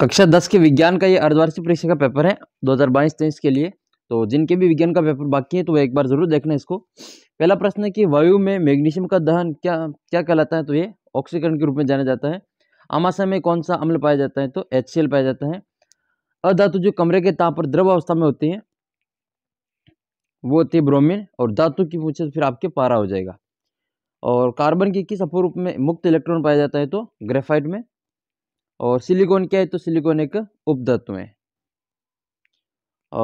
कक्षा दस के विज्ञान का ये अर्धवार्षिक परीक्षा का पेपर है दो हज़ार बाईस तेईस के लिए तो जिनके भी विज्ञान का पेपर बाकी है तो वह एक बार जरूर देखना इसको पहला प्रश्न है कि वायु में मैग्नीशियम का दहन क्या क्या कहलाता है तो ये ऑक्सीकरण के रूप में जाना जाता है आमाशय में कौन सा अम्ल पाया जाता है तो एच पाया जाता है अधातु जो कमरे के ताप पर द्रव अवस्था में होती है वो होती है ब्रोमिन और धातु की पूछे तो फिर आपके पारा हो जाएगा और कार्बन के किस अपूर्व में मुक्त इलेक्ट्रॉन पाया जाता है तो ग्रेफाइट में और सिलिकॉन क्या है तो सिलिकॉन एक उपदत्व है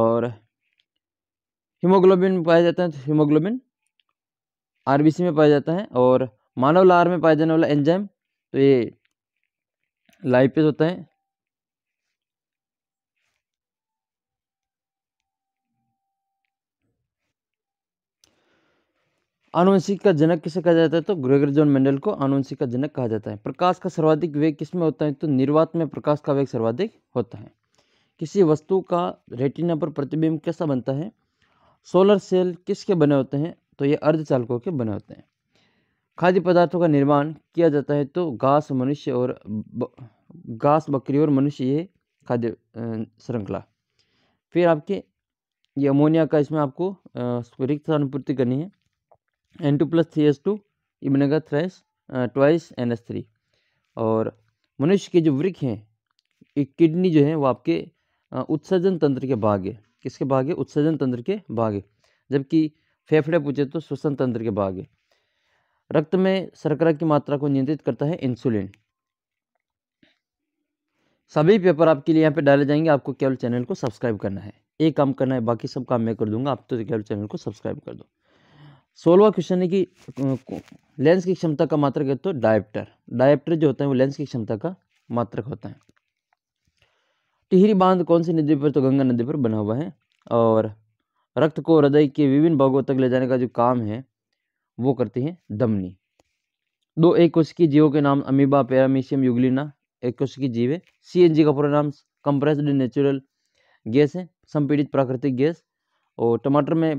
और हीमोग्लोबिन में पाया जाता है तो हीमोग्लोबिन आरबीसी में पाया जाता है और मानव लार में पाया जाने वाला एंजाइम तो ये लाइपेज होता है आनुवंशिक का जनक किसे कहा जाता है तो ग्रेगर जॉन मेंडल को आनुवंशिक का जनक कहा जाता है प्रकाश का सर्वाधिक वेग किसमें होता है तो निर्वात में प्रकाश का वेग सर्वाधिक होता है किसी वस्तु का रेटिना पर प्रतिबिंब कैसा बनता है सोलर सेल किसके बने होते हैं तो ये अर्धचालकों के बने होते हैं खाद्य पदार्थों का निर्माण किया जाता है तो घास मनुष्य और घास बकरी और मनुष्य ये खाद्य श्रृंखला फिर आपके ये अमोनिया का इसमें आपको रिक्त अनुपूर्ति करनी है N two plus three S two ये बनेगा thrice twice N S three और मनुष्य के जो वृक्ष हैं एक किडनी जो है वो आपके उत्सर्जन तंत्र के भाग है किसके भाग है उत्सर्जन तंत्र के भाग है जबकि फेफड़े पूछे तो श्वसन तंत्र के भाग है रक्त में शर्करा की मात्रा को नियंत्रित करता है इंसुलिन सभी पेपर आपके लिए यहाँ पे डाले जाएंगे आपको केवल चैनल को सब्सक्राइब करना है एक काम करना है बाकी सब काम मैं कर दूंगा आप तो केवल चैनल को सब्सक्राइब कर दो सोलवा क्वेश्चन है कि लेंस की क्षमता का मात्रक है तो डायप्टर डायप्टर जो होता है वो लेंस की क्षमता का मात्रक होता है टिहरी बांध कौन सी नदी पर तो गंगा नदी पर बना हुआ है और रक्त को हृदय के विभिन्न भागों तक ले जाने का जो काम है वो करती है दमनी दो एक कोशिकीय जीवों के नाम अमीबा पैरामीशियम युगलिना एक की जीव है सी का पूरा नाम कंप्रेस्ड नेचुरल गैस है संपीड़ित प्राकृतिक गैस और टमाटर में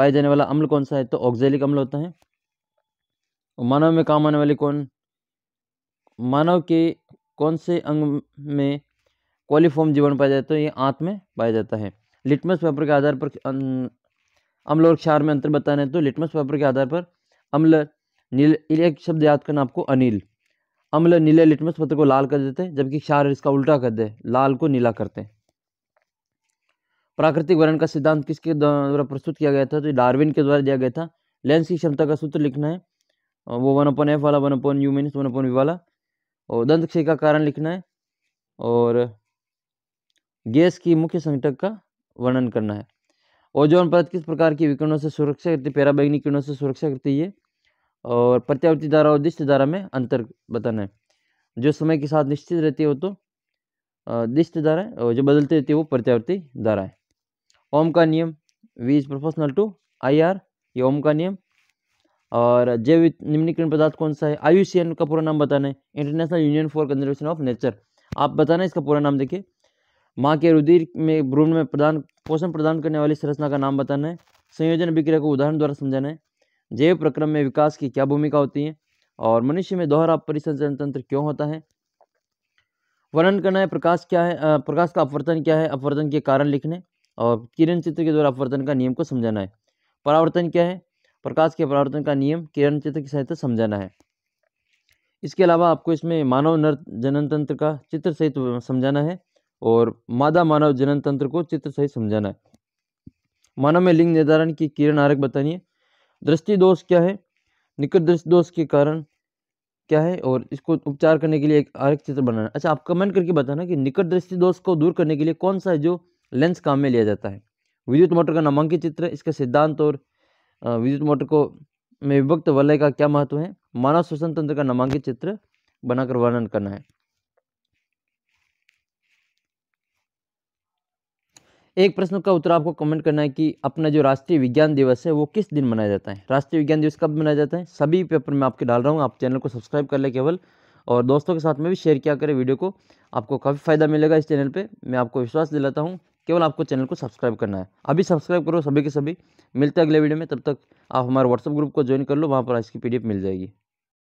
पाया जाने वाला अम्ल कौन सा है तो ऑक्जेलिक अम्ल होता है और मानव में काम आने वाली कौन मानव के कौन से अंग में कॉलीफॉर्म जीवन पाया जाता है तो ये आंत में पाया जाता है लिटमस पेपर के आधार पर अं, अम्ल और क्षार में अंतर बताना है तो लिटमस पेपर के आधार पर अम्ल नील एक शब्द याद करना आपको अनिल अम्ल नीले लिटमस पत्र को लाल कर देते हैं जबकि क्षार इसका उल्टा कर दे लाल को नीला करते हैं प्राकृतिक वर्ण का सिद्धांत किसके द्वारा प्रस्तुत किया गया था तो डार्विन के द्वारा दिया गया था लेंस की क्षमता का सूत्र लिखना है वो वन अपन एफ वाला one upon u minus one upon v वाला और दंत क्षय का कारण लिखना है और गैस की मुख्य संघटक का वर्णन करना है ओजोन परत किस प्रकार की विकिरणों से सुरक्षा करती है पैराबैग्निक किरणों से सुरक्षा करती है और प्रत्यावर्ती धारा और दिष्ट धारा में अंतर बताना है जो समय के साथ निश्चित रहती है वो तो दिष्ट धारा है और जो बदलती रहती है वो प्रत्यावर्ती धारा है ओम का नियम V is proportional to I R ये ओम का नियम और जैव निम्नीकरण पदार्थ कौन सा है एन का पूरा नाम बताना है international union for conservation of nature आप बताना इसका पूरा नाम देखिए माँ के रुधिर में भ्रूण में प्रदान पोषण प्रदान करने वाली संरचना का नाम बताना है संयोजन अभिक्रिया को उदाहरण द्वारा समझाना है जैव प्रक्रम में विकास की क्या भूमिका होती है और मनुष्य में दोहरा परिसंचरण तंत्र क्यों होता है वर्णन करना है प्रकाश क्या है प्रकाश का अपवर्तन क्या है अपवर्तन के कारण लिखने और किरण चित्र के द्वारा अपवर्तन का नियम को समझाना है परावर्तन क्या है प्रकाश के परावर्तन का नियम किरण चित्र की सहायता समझाना है इसके अलावा आपको इसमें मानव नर जनन तंत्र का चित्र सहित समझाना है और मादा मानव जनन तंत्र को चित्र सहित समझाना है मानव में लिंग निर्धारण की किरण आरक बतानी है दृष्टि दोष क्या है निकट दृष्टि दोष के कारण क्या है और इसको उपचार करने के लिए एक आरक चित्र बनाना अच्छा आप कमेंट करके बताना कि निकट दृष्टि दोष को दूर करने के लिए कौन सा है जो लेंस काम में लिया जाता है विद्युत मोटर का नामांकित चित्र इसके सिद्धांत और विद्युत मोटर को में विभक्त वलय का क्या महत्व है मानव श्वसन तंत्र का नामांकित चित्र बनाकर वर्णन करना है एक प्रश्न का उत्तर आपको कमेंट करना है कि अपना जो राष्ट्रीय विज्ञान दिवस है वो किस दिन मनाया जाता है राष्ट्रीय विज्ञान दिवस कब मनाया जाता है सभी पेपर में आपके डाल रहा हूँ आप चैनल को सब्सक्राइब कर ले केवल और दोस्तों के साथ में भी शेयर किया करें वीडियो को आपको काफ़ी फ़ायदा मिलेगा इस चैनल पे मैं आपको विश्वास दिलाता हूँ केवल आपको चैनल को सब्सक्राइब करना है अभी सब्सक्राइब करो सभी के सभी मिलते हैं अगले वीडियो में तब तक आप हमारे व्हाट्सअप ग्रुप को ज्वाइन कर लो वहाँ पर इसकी पी मिल जाएगी